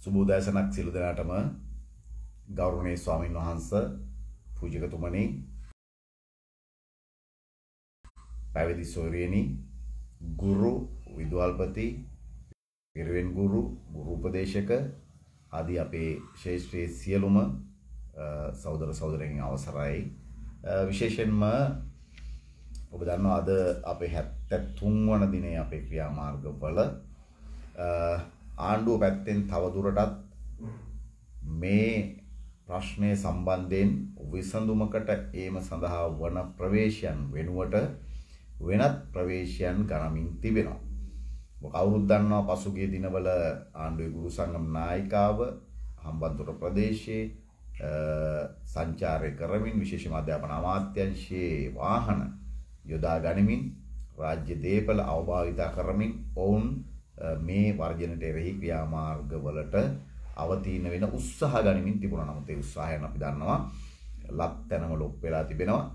සුබෝදෑසනක් සිලු දෙනාටම ගෞරවනීය ස්වාමින් වහන්ස පූජකතුමනි පැවිදි සොයරියනි ගුරු විදුවල්පති පිරිවෙන් ගුරු ගුරු උපදේශක ආදී අපේ ශේෂ්ත්‍රයේ සියලුම සහෝදර සහෝදරයන් අවසරයි. විශේෂයෙන්ම ඔබ දන්නවා අද අපේ 73 වන දිනේ අපේ ක්‍රියාමාර්ගවල ආණ්ඩුව පැත්තෙන් තවදුරටත් මේ ප්‍රශ්නය සම්බන්ධයෙන් විසඳුමකට ඒම සඳහා වන ප්‍රවේශයන් වෙනුවට වෙනත් ප්‍රවේශයන් ගණමින් තිබෙනවා. කවුරුත් දන්නවා පසුගිය දිනවල ආණ්ඩුවේ ගුරු සංගම් නායිකාව හම්බන්තොට ප්‍රදේශයේ සංචාරය කරමින් විශේෂම අධ්‍යාපන අමාත්‍යංශයේ වාහන යොදා ගනිමින් රාජ්‍ය දේපල අවභාවිතා කරමින් ඔවුන් මේ වර්ජනට එරෙහි ක්‍රියාමාර්ගවලට අවතීන වෙන උත්සාහ ගනිමින් තිබුණා. නමුත් ඒ උත්සාහයන් අපි දන්නවා ලත් තැනම ලොප් වෙලා තිබෙනවා.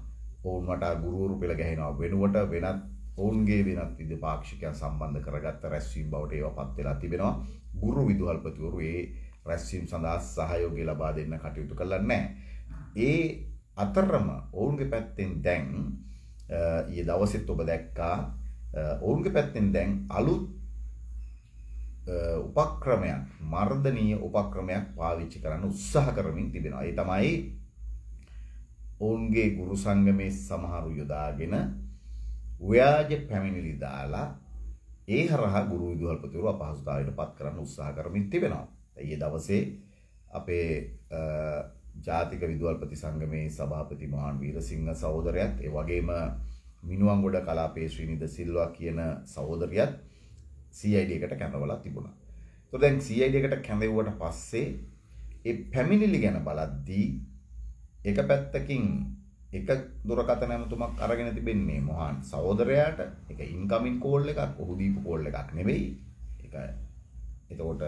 ඔවුන් වටා ගුරුවරු පෙළ ගැහෙනවා වෙනුවට වෙනත් ඔවුන්ගේ වෙනත් විද පාක්ෂිකයන් සම්බන්ධ කරගත්ත රැස්වීම් බවට ඒවා පත් වෙලා තිබෙනවා. ගුරු විදුහල්පතිවරු ඒ රැස්වීම් සඳහා සහයෝගය ලබා දෙන්න කටයුතු කළා නැහැ. ඒ අතරම ඔවුන්ගේ පැත්තෙන් දැන් ඊයේ දවසෙත් ඔබ දැක්කා ඔවුන්ගේ පැත්තෙන් දැන් අලුත් උපක්‍රමයක් මර්ධනීය උපක්‍රමයක් පාවිච්චි කරන්න උත්සාහ කරමින් තිබෙනවා. ඒ තමයි ඔවුන්ගේ ගුරු සංගමේ සමහරු යොදාගෙන ව්‍යාජ පැමිණිලි දාලා ඒ හරහා ගුරු විදුහල්පතිවරු අපහසුතාවයට පත් කරන්න උත්සාහ කරමින් තිබෙනවා. ඊයේ දවසේ අපේ ජාතික විදුහල්පති සංගමේ සභාපති මහාන් වීරසිංහ සහෝදරයත් ඒ වගේම මිනුවන්ගොඩ කලාපයේ ශ්‍රීනිද සිල්වා කියන සහෝදරියත් CID එකට කැඳවලා තිබුණා. ඒතකොට දැන් CID එකට කැඳෙව්වට පස්සේ ඒ පැමිණිලි ගැන බලද්දී එක පැත්තකින් එක දුරකථන ඇමතුමක් අරගෙන තිබෙන්නේ මොහාන් සහෝදරයාට ඒක ඉන්කමින් කෝල් එකක් ඔහු දීපු කෝල් එකක් නෙවෙයි ඒක එතකොට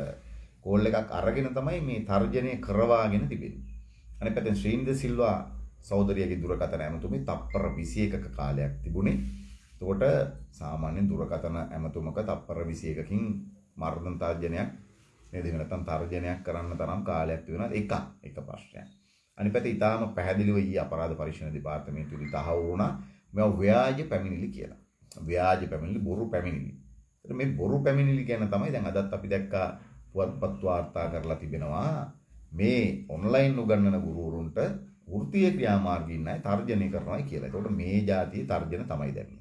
කෝල් එකක් අරගෙන තමයි මේ තර්ජනය කරවාගෙන තිබෙන්නේ අනිත් පැත්තෙන් ශ්‍රීන්ද සිල්වා සහෝදරියගේ දුරකථන ඇමතුමේ තප්පර 21ක කාලයක් තිබුණේ එතකොට සාමාන්‍ය දුරකථන ඇමතුමක තප්පර 21කින් මර්ධන තර්ජනයක් නේද එහෙම නැත්නම් තර්ජනයක් කරන්න තරම් කාලයක් තිබුණා එකක් එක ප්‍රශ්නයක් අනිත් පැත්තේ ඊටාම පැහැදිලිව ඊ අපරාධ පරීක්ෂණ දෙපාර්තමේන්තුවේ තහවුරු වුණා මේවා ව්‍යාජ පැමිණිලි කියලා. ව්‍යාජ පැමිණිලි බොරු පැමිණිලි. ඒතර මේ බොරු පැමිණිලි ගැන තමයි දැන් අදත් අපි දැක්කා පුවත්පත් වාර්තා කරලා තිබෙනවා මේ ඔන්ලයින් උගන්වන ගුරුවරුන්ට වෘත්තීය ක්‍රියාමාර්ගින් අය තර්ජනය කරනවායි කියලා. ඒකට මේ જાතියේ තර්ජන තමයි දැන්.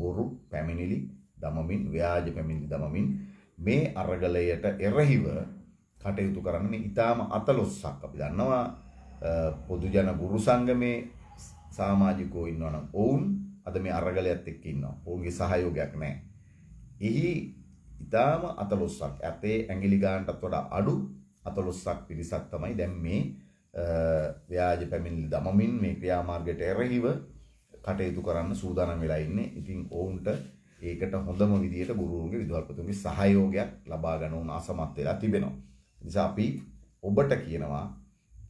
බොරු පැමිණිලි දමමින් ව්‍යාජ පැමිණිලි දමමින් මේ අරගලයට එරෙහිව කටයුතු කරන්න මේ ඊටාම අතලොස්සක් අපි දන්නවා පොදුජන ගුරු සංගමේ සාමාජිකෝ ඉන්නවා නම් ඔවුන් අද මේ අරගලයත් එක්ක ඉන්නවා. ඔවුන්ගේ සහයෝගයක් නැහැ. එහි ඉතාම අතලොස්සක් ඇතේ ඇඟිලි ගානටත් වඩා අඩු අතලොස්සක් පිරිසක් තමයි දැන් මේ ව්‍යාජ පැමිණිලි දමමින් මේ ක්‍රියාමාර්ගයට එරෙහිව කටයුතු කරන්න සූදානම් වෙලා ඉන්නේ. ඉතින් ඔවුන්ට ඒකට හොඳම විදියට ගුරුවරුන්ගේ විදුහල්පතිතුන්ගේ සහයෝගයක් ලබා ගන්න උන අසමත් වෙලා තිබෙනවා. නිසා අපි ඔබට කියනවා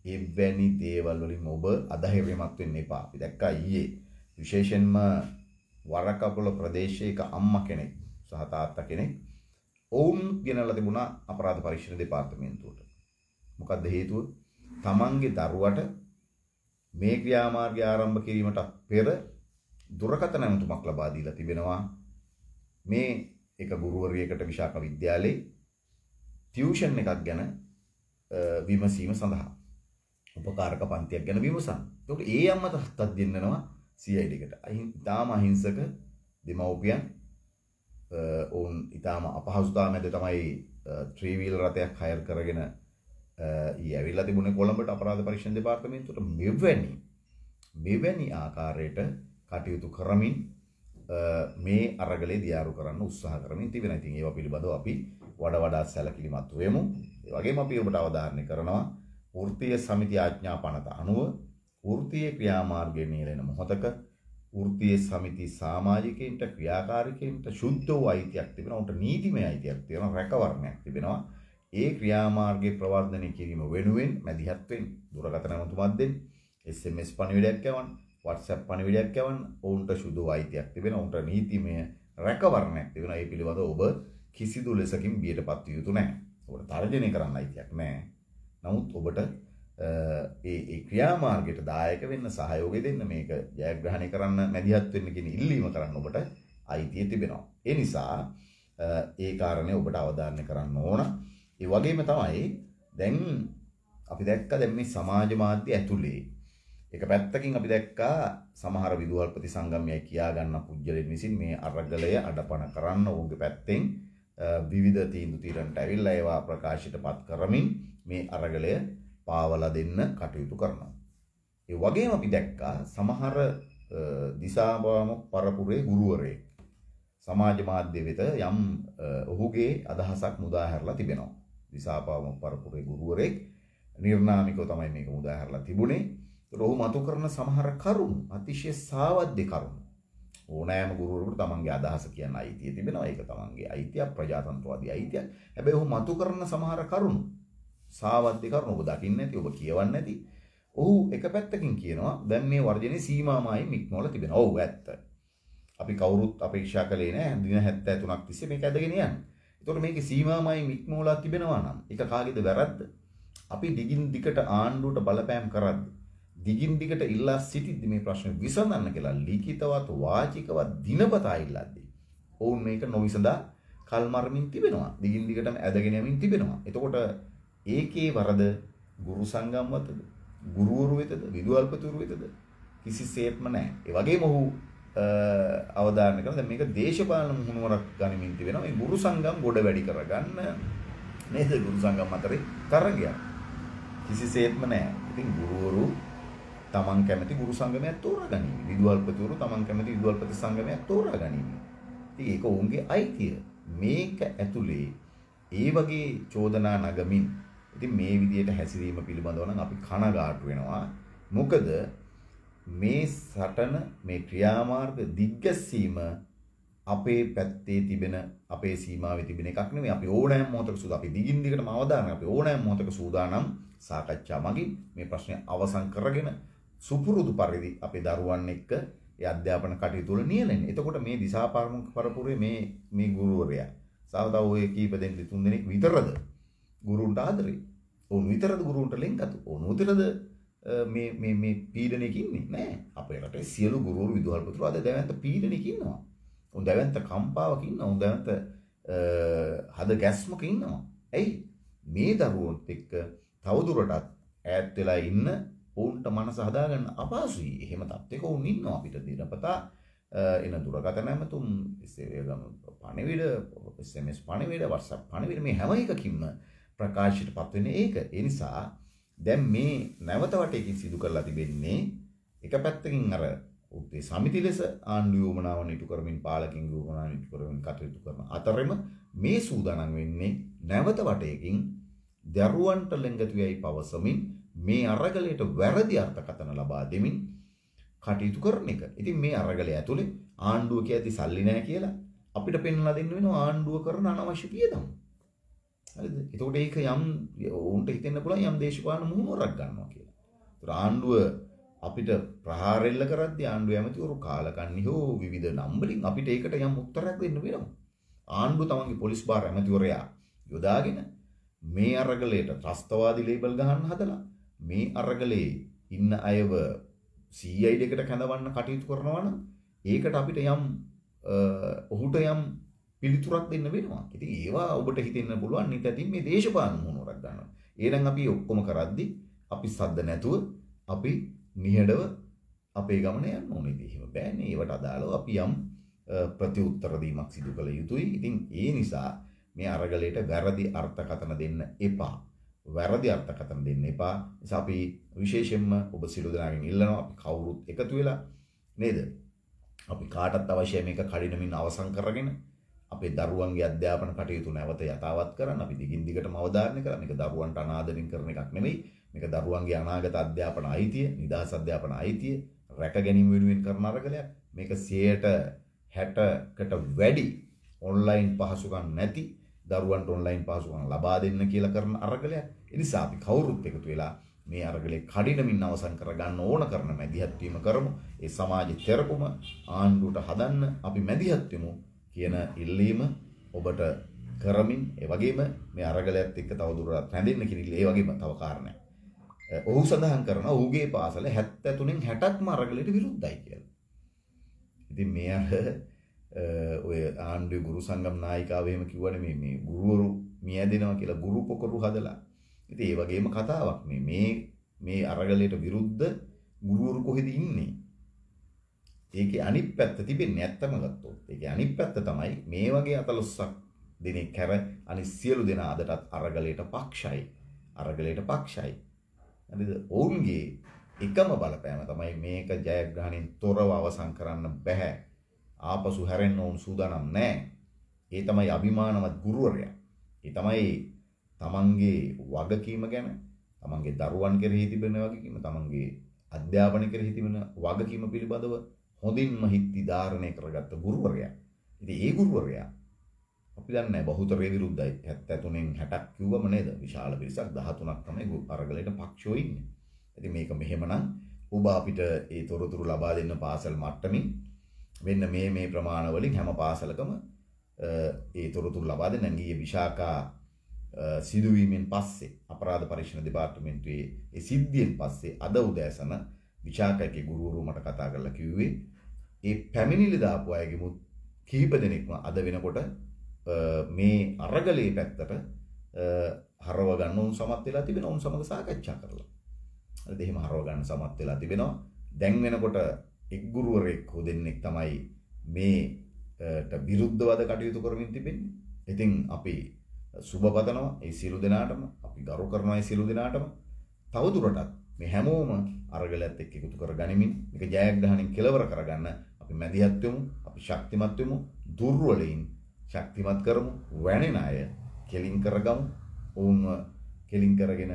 එවැනි දේවල් වලින් ඔබ අධෛර්යමත් වෙන්න එපා. අපි දැක්කා ඊයේ විශේෂයෙන්ම වරකපොළ ප්‍රදේශයක අම්මා කෙනෙක් සහ තාත්තා කෙනෙක් ඔවුන් ගෙනල්ලා තිබුණා අපරාධ පරීක්ෂණ දෙපාර්තමේන්තුවට. මොකක්ද හේතුව? තමන්ගේ දරුවට මේ ක්‍රියාමාර්ගය ආරම්භ කිරීමට පෙර දුරකථන ඇමතුමක් ලබා දීලා තිබෙනවා. මේ එක ගුරුවරියකට විශාක විද්‍යාලයේ ටියුෂන් එකක් ගැන විමසීම සඳහා උපකාරක පන්තියක් ගැන විමසන්න. එතකොට ඒ අම්ම තාත්තත් දෙන්නනවා CID එකට. ඉතාම අහිංසක දෙමව්පියන් ඔවුන් ඉතාම අපහසුතාව මැද තමයි ත්‍රීවීල් රථයක් හයර් කරගෙන ඊ ඇවිල්ලා තිබුණේ කොළඹට අපරාධ පරීක්ෂණ දෙපාර්තමේන්තුවට මෙවැනි මෙවැනි ආකාරයට කටයුතු කරමින් මේ අරගලේ දියාරු කරන්න උත්සාහ කරමින් තිබෙනවා. ඉතින් ඒවා පිළිබඳව අපි වඩා වඩා සැලකිලිමත් වෙමු. ඒ වගේම අපි ඔබට අවධාරණය කරනවා වෘත්තීය සමිති ආඥා පනත අනුව වෘත්තීය ක්‍රියාමාර්ගයේ නියැලෙන මොහතක වෘත්තීය සමිති සමාජිකයින්ට ක්‍රියාකාරිකයින්ට ශුද්ධ වූ අයිතියක් තිබෙනවා. උන්ට නීතිමය අයිතියක් තියෙනවා. රැකවරණයක් තිබෙනවා. ඒ ක්‍රියාමාර්ගයේ ප්‍රවර්ධනය කිරීම වෙනුවෙන් මැදිහත් වෙන්න දුරකථන ඇමතුමක් දෙන්න SMS පණිවිඩයක් යවන්න WhatsApp පණිවිඩයක් යවන්න ඔවුන්ට ශුද්ධ අයිතියක් තිබෙනවා. උන්ට නීතිමය රැකවරණයක් තිබෙනවා. ඒ පිළිබඳව ඔබ කිසිදු ලෙසකින් බියටපත් විය යුතු නැහැ. ඔබට තර්ජනය කරන්න අයිතියක් නැහැ. නමුත් ඔබට ඒ ඒ ක්‍රියාමාර්ගයට දායක වෙන්න සහයෝගය දෙන්න මේක ජයග්‍රහණය කරන්න මැදිහත් වෙන්න කියන ඉල්ලීම කරන්න ඔබට අයිතිය තිබෙනවා. ඒ නිසා ඒ කාරණේ ඔබට අවධාරණය කරන්න ඕන. ඒ වගේම තමයි දැන් අපි දැක්ක දැන් මේ සමාජ මාධ්‍ය ඇතුලේ එක පැත්තකින් අපි දැක්කා සමහර විදුහල්පති සංගම්යයි කියා ගන්න පුජ්‍යලෙන් විසින් මේ අරගලය අඩපණ කරන්න ඔහුගේ පැත්තෙන් විවිධ තීන්දුව తీරන්ට ඇවිල්ලා ඒවා ප්‍රකාශයට පත් කරමින් මේ අරගලය පාවලා දෙන්න කටයුතු කරනවා. ඒ වගේම අපි දැක්කා සමහර දිසාභාමක පරපුරේ ගුරුවරයෙක් සමාජ මාධ්‍ය වෙත යම් ඔහුගේ අදහසක් මුදා හැරලා තිබෙනවා. දිසාභාමක පරපුරේ ගුරුවරයෙක් නිර්නාමිකව තමයි මේක මුදා හැරලා තිබුණේ. ඒතකොට ඔහු මතු කරන සමහර කරුණු අතිශය සාවද්‍ය කරුණු. ඕනෑම ගුරුවරයෙකුට තමන්ගේ අදහස කියන්න අයිතිය තිබෙනවා. ඒක තමන්ගේ අයිතියක්, ප්‍රජාතන්ත්‍රවාදී අයිතියක්. හැබැයි ඔහු මතු කරන සමහර කරුණු සාවද්‍ය කරුණු ඔබ දකින්නේ නැති ඔබ කියවන්නේ නැති ඔහු එක පැත්තකින් කියනවා දැන් මේ වර්ජනේ සීමාමායි මික්මවල තිබෙනවා. ඔව් ඇත්ත. අපි කවුරුත් අපේක්ෂා කළේ නැහැ දින 73ක් තිස්සේ මේක ඇදගෙන යන්නේ. ඒතකොට මේකේ සීමාමායි මික්මවලා තිබෙනවා නම් ඒක කාගේද වැරද්ද? අපි දිගින් දිකට ආණ්ඩුවට බලපෑම් කරද්දී දිගින් දිකට ඉල්ලා සිටිද්දි මේ ප්‍රශ්න විසඳන්න කියලා ලිඛිතවත් වාචිකවත් දිනපතා ඉල්ලද්දී ඔවුන් මේක නොවිසඳා කල්මර්මින් තිබෙනවා. දිගින් දිකටම ඇදගෙන යමින් තිබෙනවා. එතකොට ඒකේ වරද ගුරු සංගම් වතද, ගුරුවරු වෙතද, විදුහල්පතිවරු වෙතද කිසිසේත්ම නැහැ. ඒ වගේම ඔහු අවධාරණය කරනවා. දැන් මේක දේශපාලන මුහුණුවරක් ගනිමින් තිබෙනවා. මේ ගුරු සංගම් ගොඩ වැඩි කරගන්න නේද ගුරු සංගම් අතරේ තරගයක්. කිසිසේත්ම නැහැ. ඉතින් ගුරුවරු තමන් කැමති ගුරු සංගමයක් තෝරාගනිමි. විදුහල්පතිවරු තමන් කැමති විදුහල්පති සංගමයක් තෝරාගනිමි. ඉතින් ඒක ඔවුන්ගේ අයිතිය. මේක ඇතුලේ ඒ වගේ චෝදනා නගමින් ඉතින් මේ විදියට හැසිරීම පිළිබඳව නම් අපි කනගාටු වෙනවා. මොකද මේ සටන මේ ක්‍රියාමාර්ග දිග්ගැසීම අපේ පැත්තේ තිබෙන අපේ සීමාවේ තිබෙන එකක් නෙමෙයි. අපි ඕනෑම මොහොතක සූදානම් අපි දිගින් දිගටම අවධානය අපි ඕනෑම මොහොතක සූදානම් සාකච්ඡා මගින් මේ ප්‍රශ්නය අවසන් කරගෙන සුපුරුදු පරිදි අපේ දරුවන් එක්ක ඒ අධ්‍යාපන කටයුතු වල නියැලෙන්නේ. එතකොට මේ දිසාපාරමික පරපුරේ මේ මේ ගුරුවරයා සාවදා ඔය කීප දෙනෙක් තුන් දෙනෙක් විතරද ගුරුන්ට ආදරේ. ඔවුන් විතරද ගුරුන්ට ලෙන්ගතු. ඔවුන් විතරද මේ මේ මේ පීඩනෙක ඉන්නේ නෑ. අපේ රටේ සියලු ගුරුවරු විදුහල්පතිවරු අද දැවැන්ත පීඩනෙක ඉන්නවා. ඔවුන් දැවැන්ත කම්පාවක ඉන්නවා. ඔවුන් දැවැන්ත හද ගැස්මක ඉන්නවා. ඇයි? මේ දරුවොත් එක්ක තවදුරටත් ඈත් වෙලා ඉන්න ඔවුන්ට මනස හදාගන්න අපහසුයි. එහෙම තත්ත්වයක ඔවුන් ඉන්නවා අපිට දිනපතා එන දුරකථන ඇමතුම් පණිවිඩ SMS පණිවිඩ WhatsApp පණිවිඩ මේ හැම එකකින්ම ප්‍රකාශයටපත් වෙන්නේ ඒක. ඒ නිසා දැන් මේ නැවත වටේකින් සිදු කරලා තිබෙන්නේ එක පැත්තකින් අර උත්තේ සමිති ලෙස ආණ්ඩුවේ වමනාවන් ඉටු කරමින් පාලකින්ගේ වමනාවන් ඉටු කරමින් කටයුතු කරන අතරෙම මේ සූදානම් වෙන්නේ නැවත වටේකින් දරුවන්ට ලැඟතු යයි පවසමින් මේ අරගලයට වැරදි අර්ථකථන ලබා දෙමින් කටයුතු කරන එක. ඉතින් මේ අරගලය ඇතුලේ ආණ්ඩුව කැති සල්ලි නැහැ කියලා අපිට පෙන්වලා දෙන්න වෙනවා ආණ්ඩුව කරන අනවශ්‍ය පියදම්. හරිද? එතකොට ඒක යම් උන්ට හිතෙන්න පුළුවන් යම් දේශපාලන මුහුණුවරක් ගන්නවා කියලා. ඒතර ආණ්ඩුව අපිට ප්‍රහාර එල්ල කරද්දී ආණ්ඩුව ඇමතිවරු කාලකන්ණි හෝ විවිධ නම් වලින් අපිට ඒකට යම් උත්තරයක් දෙන්න වෙනවා. ආණ්ඩුව තමන්ගේ පොලිස් භාර ඇමතිවරයා යොදාගෙන මේ අරගලයට ත්‍රස්තවාදී ලේබල් ගහන්න හදලා මේ අරගලේ ඉන්න අයව CID එකට කැඳවන්න කටයුතු කරනවා නම් ඒකට අපිට යම් ඔහුට යම් පිළිතුරක් දෙන්න වෙනවා. ඉතින් ඒවා ඔබට හිතෙන්න පුළුවන් නිත ඇතින් මේ දේශපාලන මොනරක් ගන්නවා. එහෙනම් අපි ඔක්කොම කරද්දි අපි සද්ද නැතුව අපි නිහඬව අපේ ගමන යන්න ඕනේ. ඉතින් එහෙම බෑනේ. ඒවට අදාළව අපි යම් ප්‍රතිඋත්තර දීමක් සිදු කළ යුතුයි. ඉතින් ඒ නිසා මේ අරගලයට වැරදි අර්ථකථන දෙන්න එපා. වැරදි අර්ථකථන දෙන්න එපා. නිසා අපි විශේෂයෙන්ම ඔබ සිළු දනාගෙන ඉල්ලනවා අපි කවුරුත් එකතු වෙලා නේද? අපි කාටත් අවශ්‍ය මේක කඩිනමින් අවසන් කරගෙන අපේ දරුවන්ගේ අධ්‍යාපන කටයුතු නැවත යථාවත් කරන්න අපි දිගින් දිගටම අවධාරණය කරා. මේක දරුවන්ට අනාදරෙන් කරන එකක් නෙමෙයි. මේක දරුවන්ගේ අනාගත අධ්‍යාපන අයිතිය, නිදහස් අධ්‍යාපන අයිතිය, රැක ගැනීම වෙනුවෙන් කරන අරගලයක්. මේක 60%කට වැඩි ඔන්ලයින් පහසුකම් නැති දරුවන්ට ඔන්ලයින් පහසුකම් ලබා දෙන්න කියලා කරන අරගලයක්. ඒ නිසා අපි කවුරුත් එකතු වෙලා මේ අරගලේ කඩිනමින් අවසන් කරගන්න ඕන කරන මැදිහත් වීම කරමු. ඒ සමාජ තෙරපුම ආණ්ඩුවට හදන්න අපි මැදිහත් වෙමු. කියන ඉල්ලීම ඔබට කරමින් ඒ වගේම මේ අරගලයත් එක්ක තවදුරටත් රැඳෙන්න කියන ඒ වගේම තව කාරණයක්. ඔහු සඳහන් කරනවා ඌගේ පාසල 73න් 60ක්ම අරගලයට විරුද්ධයි කියලා. ඉතින් මේ අර ඔය ආණ්ඩුවේ ගුරු සංගම් නායිකාව එහෙම කිව්වනේ මේ මේ ගුරුවරු මියැදෙනවා කියලා ගුරු පොකරු හදලා. ඉතින් ඒ වගේම කතාවක් මේ මේ මේ අරගලයට විරුද්ධ ගුරුවරු කොහෙද ඉන්නේ? ඒකේ අනිත් පැත්ත තිබෙන්නේ නැත්තම ගත්තොත්. ඒකේ අනිත් පැත්ත තමයි මේ වගේ අතලොස්සක් දිනේ කැර අනිත් සියලු දෙනා අදටත් අරගලයට පක්ෂයි. අරගලයට පක්ෂයි. හරිද? ඔවුන්ගේ එකම බලපෑම තමයි මේක ජයග්‍රහණයෙන් තොරව අවසන් කරන්න බෑ. ආපසු හැරෙන්න ඕන් සූදානම් නැහැ. ඒ තමයි අභිමානවත් ගුරුවරයා. ඒ තමයි තමන්ගේ වගකීම ගැන, තමන්ගේ දරුවන් කෙරෙහි තිබෙන වගකීම, තමන්ගේ අධ්‍යාපනය කෙරෙහි තිබෙන වගකීම පිළිබඳව හොඳින්ම හිත්ති ධාරණය කරගත්ත ගුරුවරයා. ඉතින් ඒ ගුරුවරයා අපි දන්නේ බහුතරය විරුද්ධයි 73න් 60ක් කිව්වම නේද විශාල පිරිසක් 13ක් තමයි අරගලයට පක්ෂෝ ඉන්නේ. ඉතින් මේක මෙහෙමනම් ඔබ අපිට ඒ තොරතුරු ලබා දෙන්න පාසල් මට්ටමින් මෙන්න මේ මේ ප්‍රමාණ වලින් හැම පාසලකම ඒ තොරතුරු ලබා දෙන්න ගියේ විශාකා සිදුවීමෙන් පස්සේ අපරාධ පරීක්ෂණ දෙපාර්තමේන්තුවේ ඒ සිද්ධියෙන් පස්සේ අද උදෑසන විශාකගේ ගුරුවරු මට කතා කරලා කිව්වේ ඒ පැමිණිලි දාපු අයගෙමුත් කීප දෙනෙක්ම අද වෙනකොට මේ අරගලේ පැත්තට හරව ගන්න උන් සමත් වෙලා තිබෙනවා උන් සමග සාකච්ඡා කරලා. හරිද? එහෙම හරව ගන්න සමත් වෙලා තිබෙනවා. දැන් වෙනකොට එක් ගුරුවරයෙක් හෝ දෙන්නෙක් තමයි මේට විරුද්ධවද කටයුතු කරමින් තිබෙන්නේ. ඉතින් අපි සුබපතනවා ඒ සියලු දෙනාටම අපි ගරු කරනවා ඒ සියලු දෙනාටම තවදුරටත් මේ හැමෝම අරගලයත් එක්ක එකතු කර ගනිමින් මේක ජයග්‍රහණයෙන් කෙලවර කරගන්න අපි මැදිහත් වෙමු, අපි ශක්තිමත් වෙමු, දුර්වලයින් ශක්තිමත් කරමු, වැණෙන අය කෙලින් කරගමු, ඔවුන්ව කෙලින් කරගෙන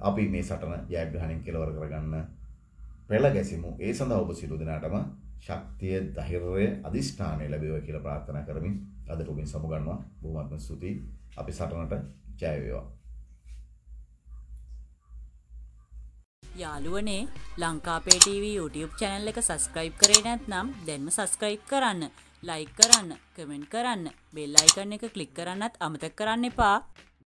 අපි මේ සටන ජයග්‍රහණයෙන් කෙලවර කරගන්න පෙළ ගැසිමු. ඒ සඳහා ඔබ සියලු දෙනාටම ශක්තිය, ධෛර්යය, අදිෂ්ඨානය ලැබේවා කියලා ප්‍රාර්ථනා කරමින් අද ඔබෙන් සමුගන්නවා. බොහොමත්ම ස්තුතියි. අපි සටනට ජය වේවා. යාළුවනේ ලංකාපේ TV YouTube channel එක subscribe කරේ නැත්නම් දැන්ම subscribe කරන්න, like කරන්න, comment කරන්න, bell icon එක click කරන්නත් අමතක කරන්න එපා.